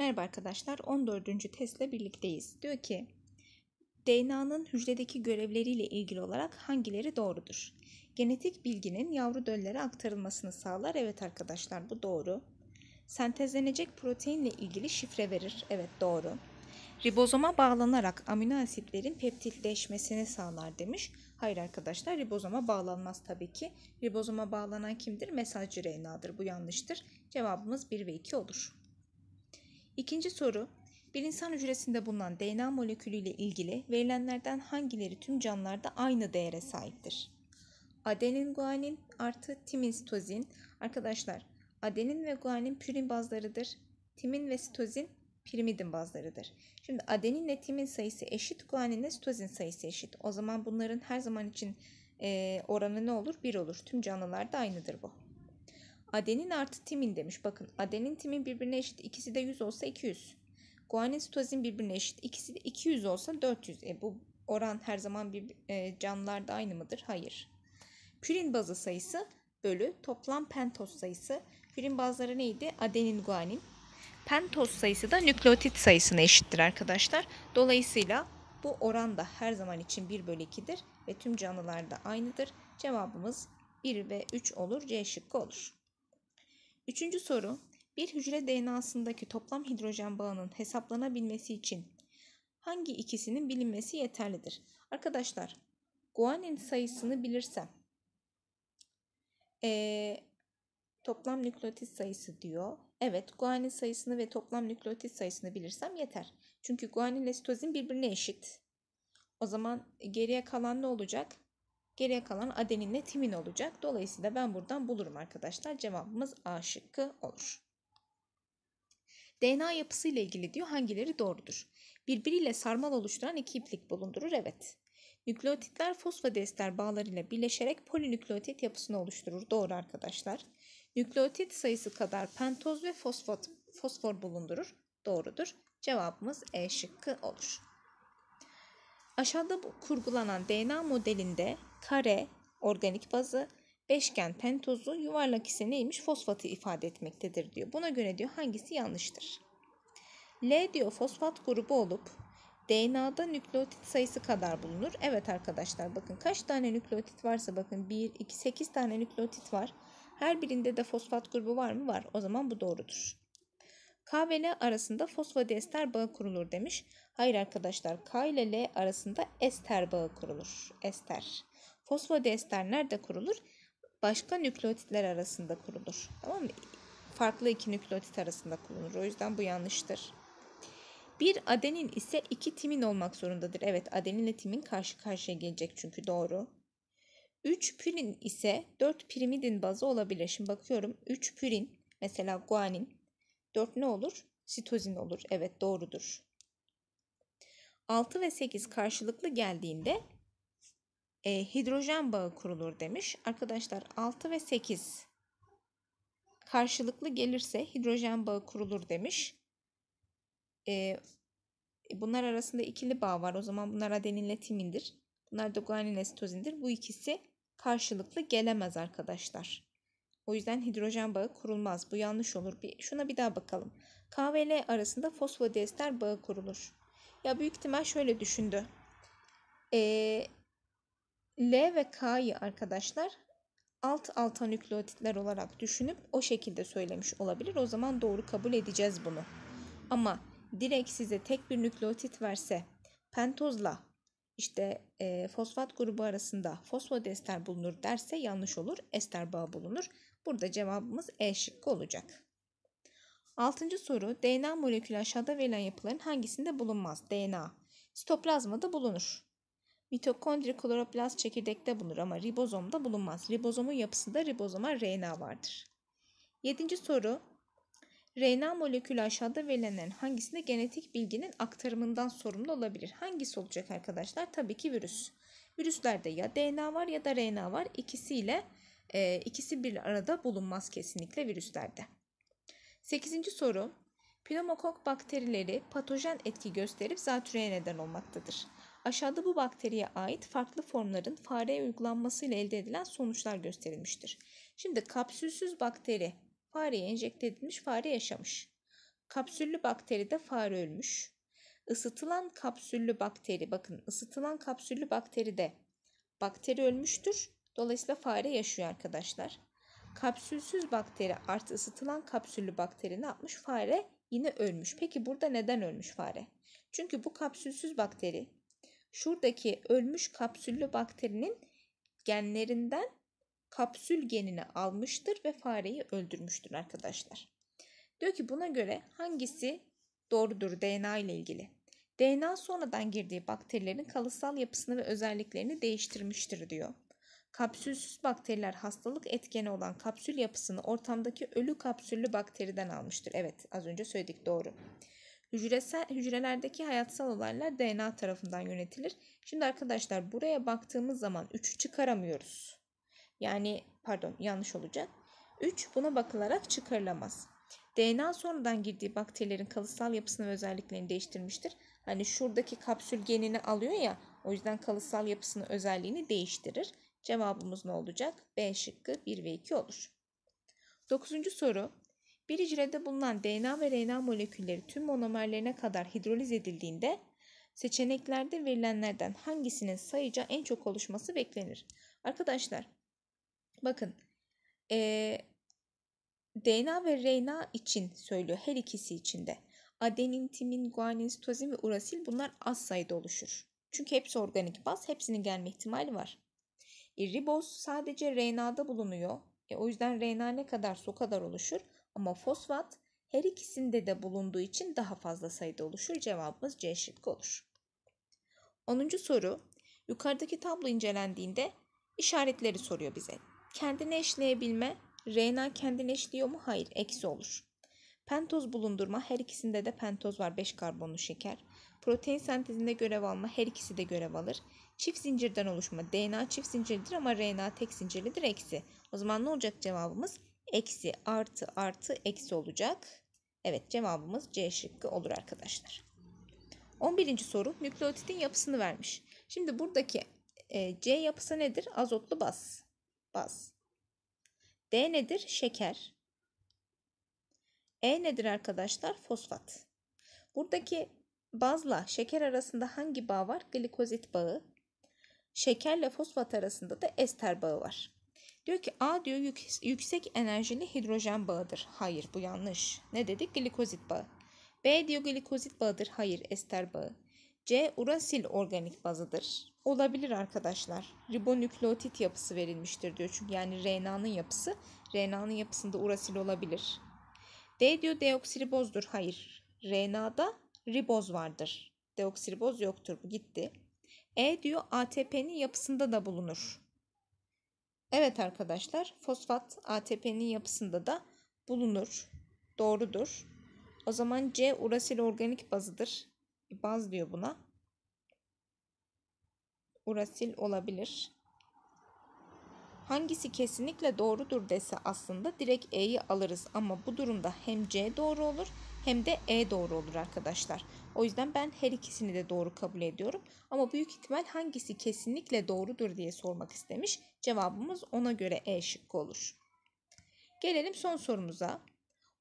Merhaba arkadaşlar 14. testle birlikteyiz. Diyor ki DNA'nın hücredeki görevleriyle ilgili olarak hangileri doğrudur? Genetik bilginin yavru döllere aktarılmasını sağlar. Evet arkadaşlar bu doğru. Sentezlenecek proteinle ilgili şifre verir. Evet doğru. Ribozoma bağlanarak amino asitlerin peptitleşmesini sağlar demiş. Hayır arkadaşlar ribozoma bağlanmaz tabii ki. Ribozoma bağlanan kimdir? Mesajcı RNA'dır. Bu yanlıştır. Cevabımız 1 ve 2 olur. İkinci soru. Bir insan hücresinde bulunan DNA molekülü ile ilgili verilenlerden hangileri tüm canlılarda aynı değere sahiptir? Adenin, guanin artı timin, sitozin. Arkadaşlar adenin ve guanin pürin bazlarıdır. Timin ve sitozin pirimidin bazlarıdır. Şimdi adeninle timin sayısı eşit, guaninle sitozin sayısı eşit. O zaman bunların her zaman için e, oranı ne olur? 1 olur. Tüm canlılarda aynıdır bu. Adenin artı timin demiş. Bakın adenin timin birbirine eşit. ikisi de 100 olsa 200. Guanin sitozin birbirine eşit. İkisi de 200 olsa 400. E bu oran her zaman bir e, canlılarda aynı mıdır? Hayır. Pürin bazı sayısı bölü toplam pentoz sayısı. Pürin bazları neydi? Adenin, guanin. Pentoz sayısı da nükleotit sayısına eşittir arkadaşlar. Dolayısıyla bu oran da her zaman için 1 bölü 2'dir ve tüm canlılarda aynıdır. Cevabımız 1 ve 3 olur. C şıkkı olur. Üçüncü soru. Bir hücre DNA'sındaki toplam hidrojen bağının hesaplanabilmesi için hangi ikisinin bilinmesi yeterlidir? Arkadaşlar guanin sayısını bilirsem ee, toplam nükleotit sayısı diyor. Evet guanin sayısını ve toplam nükleotit sayısını bilirsem yeter. Çünkü guanin ile sitozin birbirine eşit. O zaman geriye kalan ne olacak? Geriye kalan adeninle timin olacak. Dolayısıyla ben buradan bulurum arkadaşlar. Cevabımız A şıkkı olur. DNA yapısı ile ilgili diyor hangileri doğrudur? Birbiriyle sarmal oluşturan iki iplik bulundurur. Evet. Nükleotitler fosfodiester bağlarıyla birleşerek polinükleotit yapısını oluşturur. Doğru arkadaşlar. Nükleotit sayısı kadar pentoz ve fosfot, fosfor bulundurur. Doğrudur. Cevabımız E şıkkı olur. Aşağıda bu kurgulanan DNA modelinde kare, organik bazı, beşgen pentozu, yuvarlak ise neymiş? Fosfatı ifade etmektedir diyor. Buna göre diyor hangisi yanlıştır? L diyor fosfat grubu olup DNA'da nükleotit sayısı kadar bulunur. Evet arkadaşlar bakın kaç tane nükleotit varsa bakın 1, 2, 8 tane nükleotit var. Her birinde de fosfat grubu var mı? Var. O zaman bu doğrudur. K ve L arasında fosfodiester bağı kurulur demiş. Hayır arkadaşlar K ile L arasında ester bağı kurulur. Ester. Fosfodiester nerede kurulur? Başka nükleotitler arasında kurulur. Tamam mı? Farklı iki nükleotit arasında kurulur. O yüzden bu yanlıştır. Bir adenin ise iki timin olmak zorundadır. Evet adenin ile timin karşı karşıya gelecek çünkü doğru. 3 pürin ise 4 pirimidin bazı olabilir. Şimdi bakıyorum 3 pürin mesela guanin 4 ne olur? Sitozin olur. Evet doğrudur. 6 ve 8 karşılıklı geldiğinde e, hidrojen bağı kurulur demiş. Arkadaşlar 6 ve 8 karşılıklı gelirse hidrojen bağı kurulur demiş. E, bunlar arasında ikili bağ var. O zaman bunlar adeninle timindir. Bunlar da guanin sitozindir. Bu ikisi karşılıklı gelemez arkadaşlar. O yüzden hidrojen bağı kurulmaz. Bu yanlış olur. Bir, şuna bir daha bakalım. K ve L arasında fosfodiester bağı kurulur. Ya büyük ihtimal şöyle düşündü. Ee, L ve K'yı arkadaşlar alt alta nükleotitler olarak düşünüp o şekilde söylemiş olabilir. O zaman doğru kabul edeceğiz bunu. Ama direkt size tek bir nükleotit verse pentozla işte e, fosfat grubu arasında fosfodester bulunur derse yanlış olur. Ester bağı bulunur. Burada cevabımız E şıkkı olacak. Altıncı soru DNA molekülü aşağıda verilen yapıların hangisinde bulunmaz? DNA. Sitoplazmada bulunur. Mitokondri kloroplast çekirdekte bulunur ama ribozomda bulunmaz. Ribozomun yapısında ribozoma RNA vardır. Yedinci soru. RNA molekülü aşağıda verilenlerin hangisinde genetik bilginin aktarımından sorumlu olabilir? Hangisi olacak arkadaşlar? Tabii ki virüs. Virüslerde ya DNA var ya da RNA var. İkisiyle e, ikisi bir arada bulunmaz kesinlikle virüslerde. Sekizinci soru. Pneumokok bakterileri patojen etki gösterip zatürreye neden olmaktadır. Aşağıda bu bakteriye ait farklı formların fareye uygulanmasıyla elde edilen sonuçlar gösterilmiştir. Şimdi kapsülsüz bakteri fareye enjekte edilmiş, fare yaşamış. Kapsüllü bakteri de fare ölmüş. Isıtılan kapsüllü bakteri, bakın ısıtılan kapsüllü bakteri de bakteri ölmüştür. Dolayısıyla fare yaşıyor arkadaşlar. Kapsülsüz bakteri artı ısıtılan kapsüllü bakteri ne yapmış? Fare yine ölmüş. Peki burada neden ölmüş fare? Çünkü bu kapsülsüz bakteri şuradaki ölmüş kapsüllü bakterinin genlerinden kapsül genini almıştır ve fareyi öldürmüştür arkadaşlar. Diyor ki buna göre hangisi doğrudur DNA ile ilgili? DNA sonradan girdiği bakterilerin kalıtsal yapısını ve özelliklerini değiştirmiştir diyor. Kapsülsüz bakteriler hastalık etkeni olan kapsül yapısını ortamdaki ölü kapsüllü bakteriden almıştır. Evet az önce söyledik doğru. Hücresel, hücrelerdeki hayatsal olaylar DNA tarafından yönetilir. Şimdi arkadaşlar buraya baktığımız zaman 3'ü çıkaramıyoruz. Yani pardon yanlış olacak. 3 buna bakılarak çıkarılamaz. DNA sonradan girdiği bakterilerin kalıtsal yapısını ve özelliklerini değiştirmiştir. Hani şuradaki kapsül genini alıyor ya o yüzden kalıtsal yapısını özelliğini değiştirir. Cevabımız ne olacak? B şıkkı 1 ve 2 olur. 9. soru. Bir hücrede bulunan DNA ve RNA molekülleri tüm monomerlerine kadar hidroliz edildiğinde seçeneklerde verilenlerden hangisinin sayıca en çok oluşması beklenir? Arkadaşlar bakın ee, DNA ve RNA için söylüyor her ikisi içinde Adenin, timin, guanin, sitozin ve urasil bunlar az sayıda oluşur. Çünkü hepsi organik baz, hepsinin gelme ihtimali var. E, riboz sadece RNA'da bulunuyor. E, o yüzden RNA ne kadar o kadar oluşur. Ama fosfat her ikisinde de bulunduğu için daha fazla sayıda oluşur. Cevabımız C şıkkı olur. 10. soru. Yukarıdaki tablo incelendiğinde işaretleri soruyor bize. Kendini eşleyebilme, RNA kendini eşliyor mu? Hayır, eksi olur. Pentoz bulundurma, her ikisinde de pentoz var, 5 karbonlu şeker. Protein sentezinde görev alma, her ikisi de görev alır. Çift zincirden oluşma. DNA çift zincirdir ama RNA tek zincirlidir eksi. O zaman ne olacak cevabımız? Eksi artı artı eksi olacak. Evet cevabımız C şıkkı olur arkadaşlar. 11. soru nükleotidin yapısını vermiş. Şimdi buradaki e, C yapısı nedir? Azotlu baz. Baz. D nedir? Şeker. E nedir arkadaşlar? Fosfat. Buradaki bazla şeker arasında hangi bağ var? Glikozit bağı. Şekerle fosfat arasında da ester bağı var. Diyor ki A diyor yüksek enerjili hidrojen bağıdır. Hayır bu yanlış. Ne dedik? Glikozit bağı. B diyor glikozit bağıdır. Hayır ester bağı. C urasil organik bazıdır. Olabilir arkadaşlar. Ribonükleotit yapısı verilmiştir diyor. Çünkü yani RNA'nın yapısı. RNA'nın yapısında urasil olabilir. D diyor deoksiribozdur. Hayır. RNA'da riboz vardır. Deoksiriboz yoktur. Bu gitti. E diyor ATP'nin yapısında da bulunur. Evet arkadaşlar fosfat ATP'nin yapısında da bulunur. Doğrudur. O zaman C urasil organik bazıdır. E, baz diyor buna. Urasil olabilir. Hangisi kesinlikle doğrudur dese aslında direkt E'yi alırız. Ama bu durumda hem C doğru olur hem de E doğru olur arkadaşlar. O yüzden ben her ikisini de doğru kabul ediyorum. Ama büyük ihtimal hangisi kesinlikle doğrudur diye sormak istemiş. Cevabımız ona göre E şıkkı olur. Gelelim son sorumuza.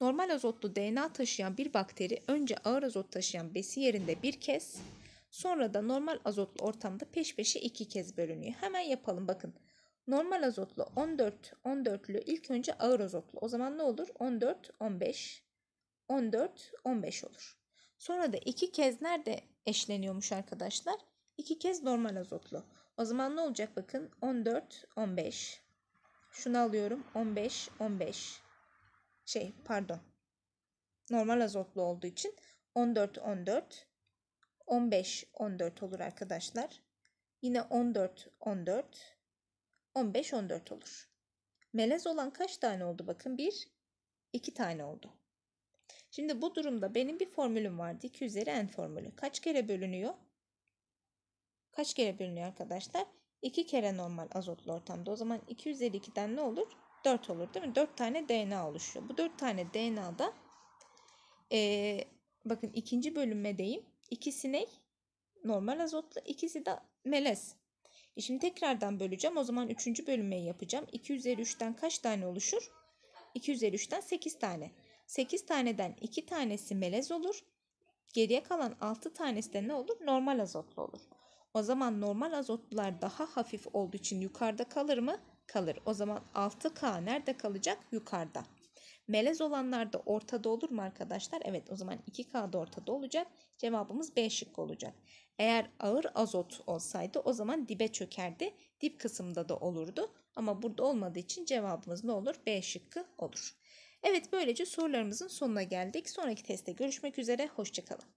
Normal azotlu DNA taşıyan bir bakteri önce ağır azot taşıyan besi yerinde bir kez, sonra da normal azotlu ortamda peş peşe iki kez bölünüyor. Hemen yapalım bakın. Normal azotlu 14, 14'lü ilk önce ağır azotlu. O zaman ne olur? 14, 15. 14, 15 olur. Sonra da iki kez nerede eşleniyormuş arkadaşlar? İki kez normal azotlu. O zaman ne olacak bakın 14, 15. Şunu alıyorum 15, 15. Şey pardon. Normal azotlu olduğu için 14, 14. 15, 14 olur arkadaşlar. Yine 14, 14. 15, 14 olur. Melez olan kaç tane oldu? Bakın 1, 2 tane oldu. Şimdi bu durumda benim bir formülüm vardı. 2 üzeri n formülü. Kaç kere bölünüyor? Kaç kere bölünüyor arkadaşlar? 2 kere normal azotlu ortamda. O zaman 2 üzeri 2'den ne olur? 4 olur değil mi? 4 tane DNA oluşuyor. Bu 4 tane DNA'da e, bakın ikinci bölünmedeyim. İki sinek normal azotlu ikisi de melez. E şimdi tekrardan böleceğim. O zaman üçüncü bölünmeyi yapacağım. 2 üzeri 3'ten kaç tane oluşur? 2 üzeri 3'ten 8 tane. 8 taneden 2 tanesi melez olur. Geriye kalan 6 tanesi de ne olur? Normal azotlu olur. O zaman normal azotlular daha hafif olduğu için yukarıda kalır mı? Kalır. O zaman 6K nerede kalacak? Yukarıda. Melez olanlar da ortada olur mu arkadaşlar? Evet o zaman 2K da ortada olacak. Cevabımız B şıkkı olacak. Eğer ağır azot olsaydı o zaman dibe çökerdi. Dip kısımda da olurdu. Ama burada olmadığı için cevabımız ne olur? B şıkkı olur. Evet böylece sorularımızın sonuna geldik. Sonraki testte görüşmek üzere. Hoşçakalın.